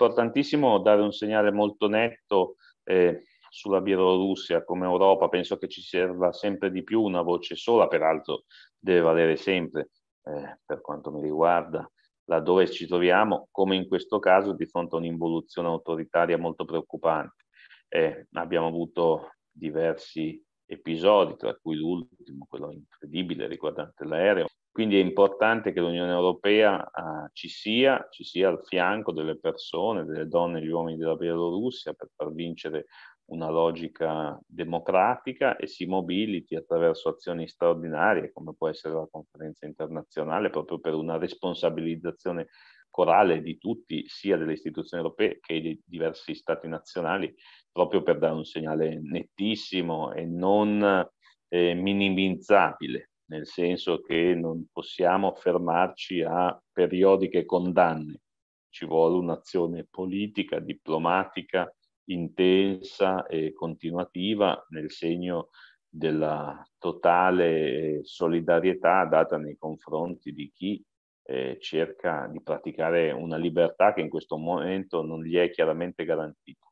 importantissimo dare un segnale molto netto eh, sulla Bielorussia come Europa, penso che ci serva sempre di più una voce sola, peraltro deve valere sempre eh, per quanto mi riguarda laddove ci troviamo, come in questo caso, di fronte a un'involuzione autoritaria molto preoccupante. Eh, abbiamo avuto diversi episodi, tra cui l'ultimo, quello incredibile riguardante l'aereo, quindi è importante che l'Unione Europea eh, ci sia, ci sia al fianco delle persone, delle donne e degli uomini della Bielorussia per far vincere una logica democratica e si mobiliti attraverso azioni straordinarie come può essere la conferenza internazionale proprio per una responsabilizzazione corale di tutti, sia delle istituzioni europee che dei diversi stati nazionali, proprio per dare un segnale nettissimo e non eh, minimizzabile nel senso che non possiamo fermarci a periodiche condanne, ci vuole un'azione politica, diplomatica intensa e continuativa nel segno della totale eh, solidarietà data nei confronti di chi eh, cerca di praticare una libertà che in questo momento non gli è chiaramente garantita.